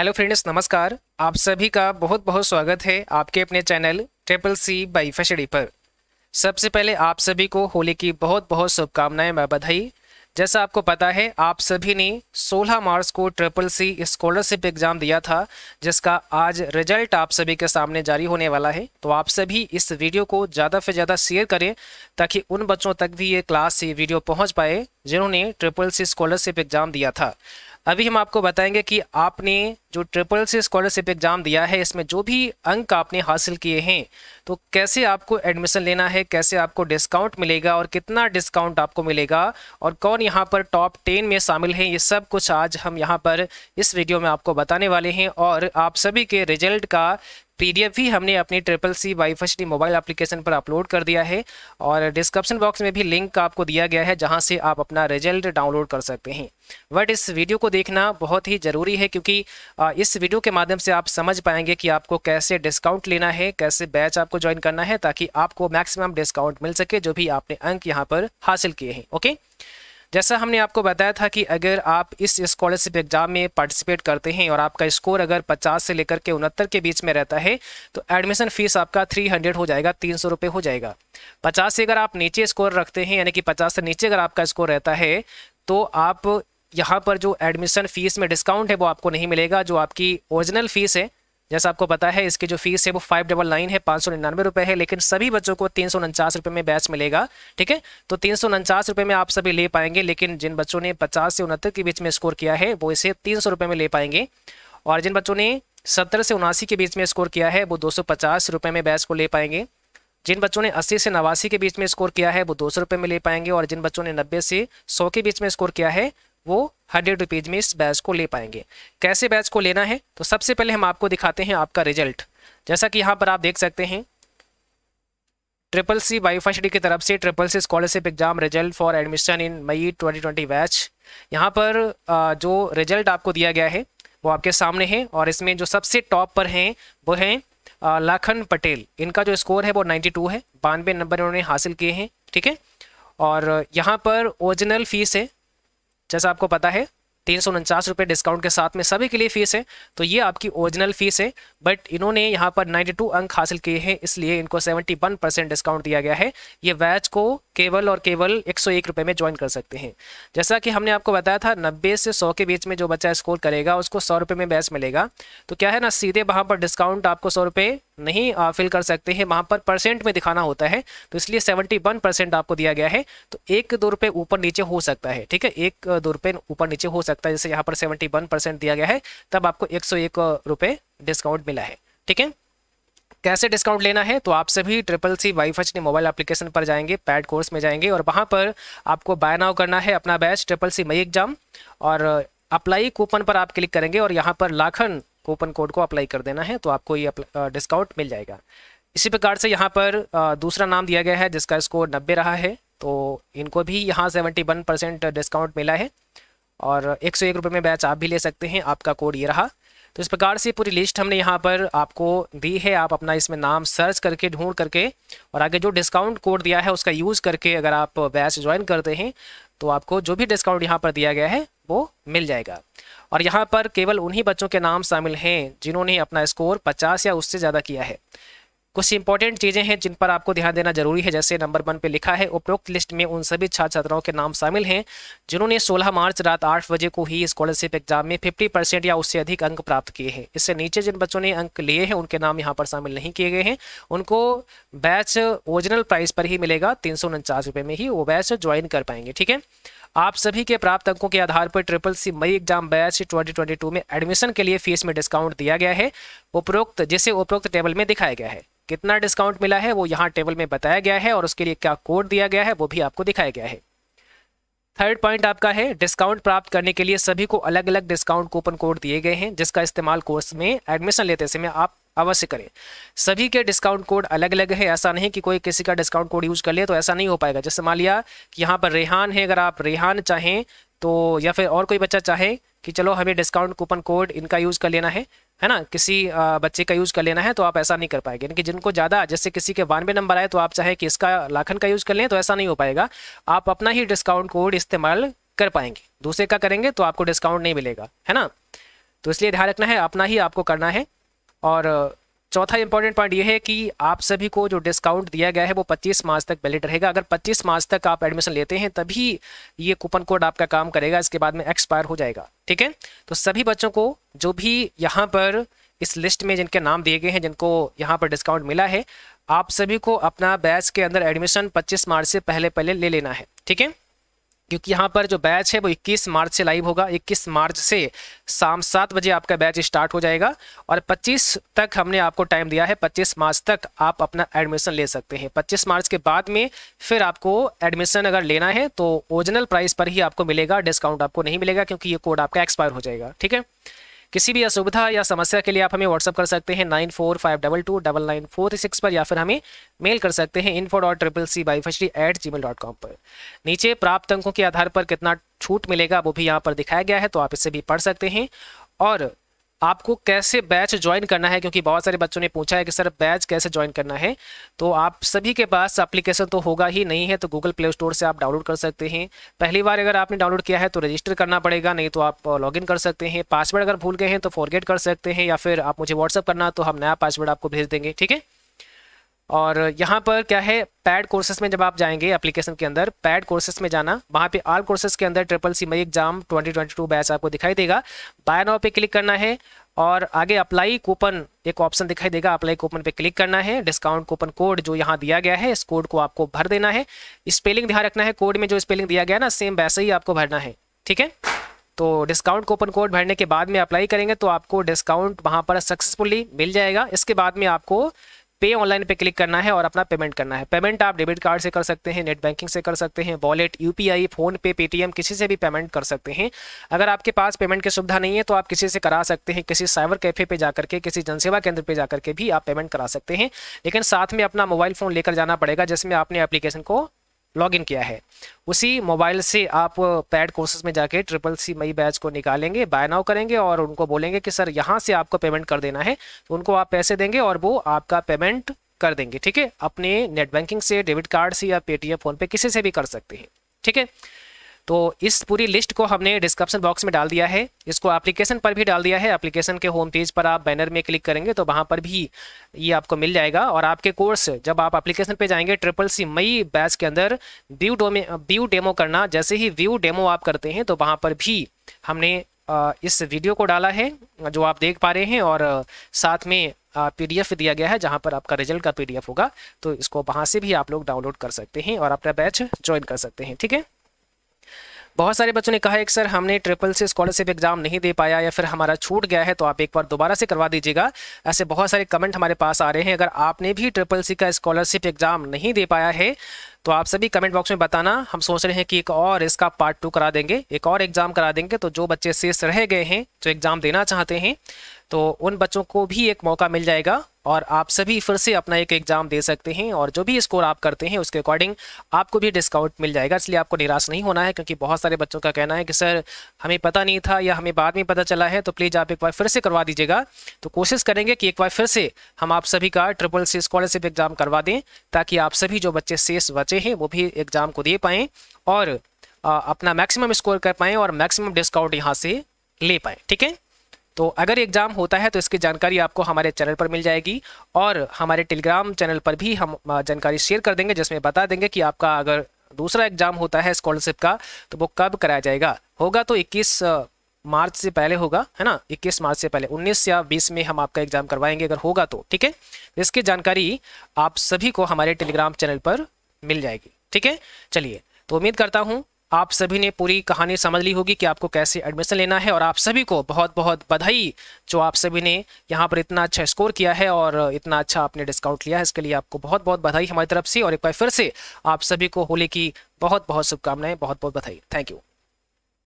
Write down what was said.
Hello friends नमस्कार आप सभी का बहुत बहुत स्वागत है आपके अपने चैनल ट्रिपल सी बाई फशड़ी पर सबसे पहले आप सभी को होली की बहुत बहुत शुभकामनाएं मैं बधाई जैसा आपको पता है आप सभी ने 16 मार्च को ट्रिपल सी स्कॉलरशिप एग्ज़ाम दिया था जिसका आज रिजल्ट आप सभी के सामने जारी होने वाला है तो आप सभी इस वीडियो को ज़्यादा से ज़्यादा शेयर करें ताकि उन बच्चों तक भी ये क्लास ये वीडियो पहुँच पाए जिन्होंने ट्रिपल सी स्कॉलरशिप एग्जाम दिया था अभी हम आपको बताएंगे कि आपने जो ट्रिपल सी स्कॉलरशिप एग्जाम दिया है इसमें जो भी अंक आपने हासिल किए हैं तो कैसे आपको एडमिशन लेना है कैसे आपको डिस्काउंट मिलेगा और कितना डिस्काउंट आपको मिलेगा और कौन यहां पर टॉप टेन में शामिल है ये सब कुछ आज हम यहां पर इस वीडियो में आपको बताने वाले हैं और आप सभी के रिजल्ट का पीडीएफ भी हमने अपनी ट्रिपल सी वाई डी मोबाइल एप्लीकेशन पर अपलोड कर दिया है और डिस्क्रिप्शन बॉक्स में भी लिंक आपको दिया गया है जहां से आप अपना रिजल्ट डाउनलोड कर सकते हैं बट इस वीडियो को देखना बहुत ही ज़रूरी है क्योंकि इस वीडियो के माध्यम से आप समझ पाएंगे कि आपको कैसे डिस्काउंट लेना है कैसे बैच आपको ज्वाइन करना है ताकि आपको मैक्सिमम डिस्काउंट मिल सके जो भी आपने अंक यहाँ पर हासिल किए हैं ओके जैसा हमने आपको बताया था कि अगर आप इस स्कॉलरशिप एग्जाम में पार्टिसिपेट करते हैं और आपका स्कोर अगर पचास से लेकर के उनहत्तर के बीच में रहता है तो एडमिशन फीस आपका थ्री हंड्रेड हो जाएगा तीन सौ रुपये हो जाएगा पचास से अगर आप नीचे स्कोर रखते हैं यानी कि पचास से नीचे अगर आपका स्कोर रहता है तो आप यहाँ पर जो एडमिशन फीस में डिस्काउंट है वो आपको नहीं मिलेगा जो आपकी ओरिजिनल फीस है जैसा आपको पता है इसकी जो फीस है वो फाइव डबल नाइन है पाँच सौ निन्यानवे रुपये है लेकिन सभी बच्चों को तीन सौ उनचास रुपये में बैच मिलेगा ठीक है तो तीन सौ उनचास रुपये में आप सभी ले पाएंगे लेकिन जिन बच्चों ने पचास से उनहत्तर के बीच में स्कोर किया है वो इसे तीन सौ रुपये में ले पाएंगे और जिन बच्चों ने सत्तर से उनासी के बीच में स्कोर किया है वो दो सौ पचास रुपये में बैच को ले पाएंगे जिन बच्चों ने 80 से नवासी के बीच में स्कोर किया है वो दो सौ रुपये में ले पाएंगे और जिन बच्चों ने 90 से 100 के बीच में स्कोर किया है वो हंड्रेड रुपीज़ में इस बैच को ले पाएंगे कैसे बैच को लेना है तो सबसे पहले हम आपको दिखाते हैं आपका रिजल्ट जैसा कि यहाँ पर आप देख सकते हैं ट्रिपल सी वाईफाई की तरफ से triple C scholarship exam result for admission in May 2020 batch यहाँ पर जो रिजल्ट आपको दिया गया है वो आपके सामने है और इसमें जो सबसे टॉप पर हैं वो हैं लाखन पटेल इनका जो स्कोर है वो 92 है बानवे नंबर इन्होंने हासिल किए हैं ठीक है ठीके? और यहाँ पर ओरिजिनल फीस है जैसा आपको पता है तीन सौ उनचास रुपये डिस्काउंट के साथ में सभी के लिए फीस है तो ये आपकी ओरिजिनल फीस है बट इन्होंने यहाँ पर 92 अंक हासिल किए हैं इसलिए इनको 71 परसेंट डिस्काउंट दिया गया है ये बैच को केवल और केवल एक सौ में ज्वाइन कर सकते हैं जैसा कि हमने आपको बताया था नब्बे से सौ के बीच में जो बच्चा स्कोर करेगा उसको सौ में बैच मिलेगा तो क्या है ना सीधे वहाँ पर डिस्काउंट आपको सौ नहीं फिल कर सकते हैं वहाँ पर परसेंट में दिखाना होता है तो इसलिए सेवेंटी वन परसेंट आपको दिया गया है तो एक दो रुपये ऊपर नीचे हो सकता है ठीक है एक दो रुपये ऊपर नीचे हो सकता सकता है जैसे यहाँ पर सेवेंटी वन परसेंट दिया गया है तब आपको एक सौ एक रुपये डिस्काउंट मिला है ठीक है कैसे डिस्काउंट लेना है तो आप सभी ट्रिपल सी वाई फचनी मोबाइल एप्लीकेशन पर जाएंगे पैड कोर्स में जाएंगे और वहाँ पर आपको बाय नाउ करना है अपना batch triple C May exam और अप्लाई कूपन पर आप क्लिक करेंगे और यहाँ पर लाखन कूपन कोड को अप्लाई कर देना है तो आपको ये डिस्काउंट मिल जाएगा इसी प्रकार से यहाँ पर दूसरा नाम दिया गया है जिसका स्कोर नब्बे रहा है तो इनको भी यहाँ सेवेंटी वन परसेंट डिस्काउंट मिला है और एक सौ एक रुपये में बैच आप भी ले सकते हैं आपका कोड ये रहा तो इस प्रकार से पूरी लिस्ट हमने यहाँ पर आपको दी है आप अपना इसमें नाम सर्च करके ढूंढ करके और आगे जो डिस्काउंट कोड दिया है उसका यूज़ करके अगर आप बैच ज्वाइन करते हैं तो आपको जो भी डिस्काउंट यहाँ पर दिया गया है वो मिल जाएगा और यहाँ पर केवल उन्हीं बच्चों के नाम शामिल हैं जिन्होंने अपना स्कोर पचास या उससे ज़्यादा किया है कुछ इंपॉर्टेंट चीज़ें हैं जिन पर आपको ध्यान देना जरूरी है जैसे नंबर वन पे लिखा है उपरोक्त लिस्ट में उन सभी छात्र छात्राओं के नाम शामिल हैं जिन्होंने 16 मार्च रात 8 बजे को ही स्कॉलरशिप एग्जाम में 50 परसेंट या उससे अधिक अंक प्राप्त किए हैं इससे नीचे जिन बच्चों ने अंक लिए हैं उनके नाम यहाँ पर शामिल नहीं किए गए हैं उनको बैच ओरिजिनल प्राइस पर ही मिलेगा तीन में ही वो बैच ज्वाइन कर पाएंगे ठीक है आप सभी के प्राप्त अंकों के आधार पर triple C May exam batch twenty में एडमिशन के लिए फीस में डिस्काउंट दिया गया है उपरोक्त जिसे उपरोक्त टेबल में दिखाया गया है कितना डिस्काउंट मिला है वो यहाँ टेबल में बताया गया है और उसके लिए क्या कोड दिया गया है वो भी आपको दिखाया गया है थर्ड पॉइंट आपका है डिस्काउंट प्राप्त करने के लिए सभी को अलग अलग डिस्काउंट कूपन कोड दिए गए हैं जिसका इस्तेमाल कोर्स में एडमिशन लेते समय आप अवश्य करें सभी के डिस्काउंट कोड अलग अलग है ऐसा नहीं कि कोई किसी का डिस्काउंट कोड यूज़ कर ले तो ऐसा नहीं हो पाएगा जैसे मान लिया कि यहाँ पर रेहान है अगर आप रेहान चाहें तो या फिर और कोई बच्चा चाहे कि चलो हमें डिस्काउंट कूपन कोड इनका यूज़ कर लेना है है ना किसी बच्चे का यूज़ कर लेना है तो आप ऐसा नहीं कर पाएंगे यानी कि जिनको ज़्यादा जैसे किसी के बानवे नंबर आए तो आप चाहे कि इसका लाखन का यूज़ कर लें तो ऐसा नहीं हो पाएगा आप अपना ही डिस्काउंट कोड इस्तेमाल कर पाएंगे दूसरे का करेंगे तो आपको डिस्काउंट नहीं मिलेगा है ना तो इसलिए ध्यान रखना है अपना ही आपको करना है और चौथा इंपॉर्टेंट पॉइंट ये है कि आप सभी को जो डिस्काउंट दिया गया है वो 25 मार्च तक वैलिड रहेगा अगर 25 मार्च तक आप एडमिशन लेते हैं तभी ये कूपन कोड आपका काम करेगा इसके बाद में एक्सपायर हो जाएगा ठीक है तो सभी बच्चों को जो भी यहाँ पर इस लिस्ट में जिनके नाम दिए गए हैं जिनको यहाँ पर डिस्काउंट मिला है आप सभी को अपना बैच के अंदर एडमिशन पच्चीस मार्च से पहले पहले ले लेना है ठीक है क्योंकि यहाँ पर जो बैच है वो 21 मार्च से लाइव होगा 21 मार्च से शाम सात बजे आपका बैच स्टार्ट हो जाएगा और 25 तक हमने आपको टाइम दिया है 25 मार्च तक आप अपना एडमिशन ले सकते हैं 25 मार्च के बाद में फिर आपको एडमिशन अगर लेना है तो ओरिजिनल प्राइस पर ही आपको मिलेगा डिस्काउंट आपको नहीं मिलेगा क्योंकि ये कोड आपका एक्सपायर हो जाएगा ठीक है किसी भी असुविधा या समस्या के लिए आप हमें व्हाट्सअप कर सकते हैं nine four five double two double nine four six पर या फिर हमें मेल कर सकते हैं इन्फो डॉट ट्रिपल सी बाई फशरी at gmail dot com पर नीचे प्राप्त अंकों के आधार पर कितना छूट मिलेगा वो भी यहाँ पर दिखाया गया है तो आप इसे भी पढ़ सकते हैं और आपको कैसे बैच ज्वाइन करना है क्योंकि बहुत सारे बच्चों ने पूछा है कि सर बैच कैसे ज्वाइन करना है तो आप सभी के पास एप्लीकेशन तो होगा ही नहीं है तो गूगल प्ले स्टोर से आप डाउनलोड कर सकते हैं पहली बार अगर आपने डाउनलोड किया है तो रजिस्टर करना पड़ेगा नहीं तो आप लॉगिन uh, कर सकते हैं पासवर्ड अगर भूल गए हैं तो फॉरगेट कर सकते हैं या फिर आप मुझे व्हाट्सअप करना तो हम नया पासवर्ड आपको भेज देंगे ठीक है और यहाँ पर क्या है पैड कोर्सेस में जब आप जाएंगे एप्लीकेशन के अंदर पैड कोर्सेस में जाना वहाँ पे आल कोर्सेस के अंदर triple C May exam 2022 batch आपको दिखाई देगा बाय नाउ पे क्लिक करना है और आगे अप्लाई कूपन एक ऑप्शन दिखाई देगा अप्लाई कूपन पे क्लिक करना है डिस्काउंट कूपन कोड जो यहाँ दिया गया है इस कोड को आपको भर देना है स्पेलिंग ध्यान रखना है कोड में जो स्पेलिंग दिया गया ना सेम वैसे ही आपको भरना है ठीक है तो डिस्काउंट कूपन कोड भरने के बाद में अप्लाई करेंगे तो आपको डिस्काउंट वहाँ पर सक्सेसफुली मिल जाएगा इसके बाद में आपको पे ऑनलाइन पे क्लिक करना है और अपना पेमेंट करना है पेमेंट आप डेबिट कार्ड से कर सकते हैं नेट बैंकिंग से कर सकते हैं wallet UPI PhonePe Paytm किसी से भी पेमेंट कर सकते हैं अगर आपके पास पेमेंट की सुविधा नहीं है तो आप किसी से करा सकते हैं किसी साइबर कैफे पे जाकर के किसी जनसेवा केंद्र पर जाकर के भी आप पेमेंट करा सकते हैं लेकिन साथ में अपना मोबाइल फ़ोन लेकर जाना पड़ेगा जिसमें आपने एप्लीकेशन को लॉगिन किया है उसी मोबाइल से आप पैड कोर्सेज में जाके ट्रिपल सी मई बैच को निकालेंगे बाय नाउ करेंगे और उनको बोलेंगे कि सर यहाँ से आपको पेमेंट कर देना है तो उनको आप पैसे देंगे और वो आपका पेमेंट कर देंगे ठीक है अपने नेट बैंकिंग से डेबिट कार्ड से या पेटीएम फ़ोनपे किसी से भी कर सकते हैं ठीक है तो इस पूरी लिस्ट को हमने डिस्क्रिप्शन बॉक्स में डाल दिया है इसको एप्लीकेशन पर भी डाल दिया है एप्लीकेशन के होम पेज पर आप बैनर में क्लिक करेंगे तो वहाँ पर भी ये आपको मिल जाएगा और आपके कोर्स जब आप एप्लीकेशन पे जाएंगे ट्रिपल सी मई बैच के अंदर व्यू डोमे व्यू डेमो करना जैसे ही व्यू डेमो आप करते हैं तो वहाँ पर भी हमने इस वीडियो को डाला है जो आप देख पा रहे हैं और साथ में पीडीएफ दिया गया है जहाँ पर आपका रिजल्ट का पीडीएफ होगा तो इसको वहाँ से भी आप लोग डाउनलोड कर सकते हैं और अपना बैच ज्वाइन कर सकते हैं ठीक है बहुत सारे बच्चों ने कहा है कि सर हमने ट्रिपल से स्कॉलरशिप एग्जाम नहीं दे पाया या फिर हमारा छूट गया है तो आप एक बार दोबारा से करवा दीजिएगा ऐसे बहुत सारे कमेंट हमारे पास आ रहे हैं अगर आपने भी ट्रिपल सी का स्कॉलरशिप एग्जाम नहीं दे पाया है तो आप सभी कमेंट बॉक्स में बताना हम सोच रहे हैं कि एक और इसका पार्ट टू करा देंगे एक और एग्ज़ाम करा देंगे तो जो बच्चे शेष रह गए हैं जो एग्ज़ाम देना चाहते हैं तो उन बच्चों को भी एक मौका मिल जाएगा और आप सभी फिर से अपना एक एग्ज़ाम दे सकते हैं और जो भी स्कोर आप करते हैं उसके अकॉर्डिंग आपको भी डिस्काउंट मिल जाएगा इसलिए आपको निराश नहीं होना है क्योंकि बहुत सारे बच्चों का कहना है कि सर हमें पता नहीं था या हमें बाद में पता चला है तो प्लीज़ आप एक बार फिर से करवा दीजिएगा तो कोशिश करेंगे कि एक बार फिर से हम आप सभी का ट्रिपल सी स्कॉलरशिप एग्ज़ाम करवा दें ताकि आप सभी जो बच्चे शेष बचे हैं वो भी एग्ज़ाम को दे पाएँ और अपना मैक्सिमम स्कोर कर पाएँ और मैक्सिमम डिस्काउंट यहाँ से ले पाएँ ठीक है तो अगर एग्ज़ाम होता है तो इसकी जानकारी आपको हमारे चैनल पर मिल जाएगी और हमारे टेलीग्राम चैनल पर भी हम जानकारी शेयर कर देंगे जिसमें बता देंगे कि आपका अगर दूसरा एग्ज़ाम होता है स्कॉलरशिप का तो वो कब कराया जाएगा होगा तो 21 मार्च से पहले होगा है ना 21 मार्च से पहले 19 या 20 में हम आपका एग्ज़ाम करवाएंगे अगर होगा तो ठीक है इसकी जानकारी आप सभी को हमारे टेलीग्राम चैनल पर मिल जाएगी ठीक है चलिए तो उम्मीद करता हूँ आप सभी ने पूरी कहानी समझ ली होगी कि आपको कैसे एडमिशन लेना है और आप सभी को बहुत बहुत बधाई जो आप सभी ने यहाँ पर इतना अच्छा स्कोर किया है और इतना अच्छा आपने डिस्काउंट लिया है इसके लिए आपको बहुत बहुत बधाई हमारी तरफ से और एक बार फिर से आप सभी को होली की बहुत बहुत शुभकामनाएं बहुत बहुत बधाई थैंक यू